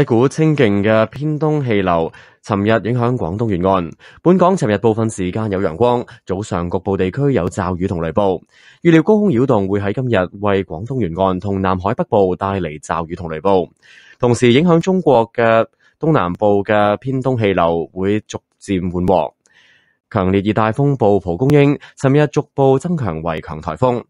一股清劲嘅偏东气流，寻日影响广东沿岸。本港寻日部分时间有阳光，早上局部地区有骤雨同雷暴。预料高空扰动会喺今日为广东沿岸同南海北部带嚟骤雨同雷暴，同时影响中国嘅东南部嘅偏东气流会逐渐缓和。强烈热带风暴蒲公英寻日逐步增强为强台风。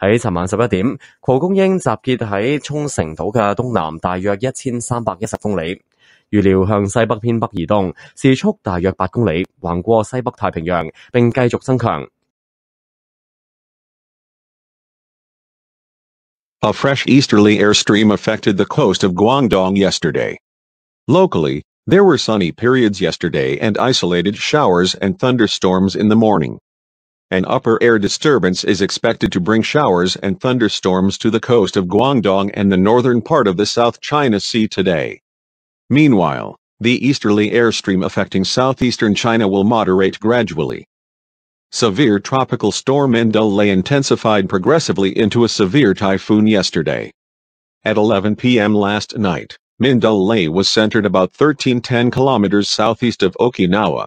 喺尋晚十一點，蒲公英集結喺沖繩島嘅東南，大約一千三百一十公里，預料向西北偏北移動，時速大約八公里，橫過西北太平洋並繼續增強。A fresh easterly airstream affected the coast of Guangdong yesterday. Locally, there were sunny periods yesterday and isolated showers and thunderstorms in the morning. An upper air disturbance is expected to bring showers and thunderstorms to the coast of Guangdong and the northern part of the South China Sea today. Meanwhile, the easterly airstream affecting southeastern China will moderate gradually. Severe tropical storm Endole intensified progressively into a severe typhoon yesterday. At 11 p.m. last night, Mindole was centered about 1310 kilometers southeast of Okinawa,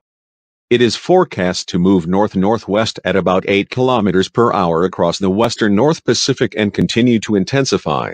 it is forecast to move north-northwest at about 8 kilometers per hour across the western North Pacific and continue to intensify.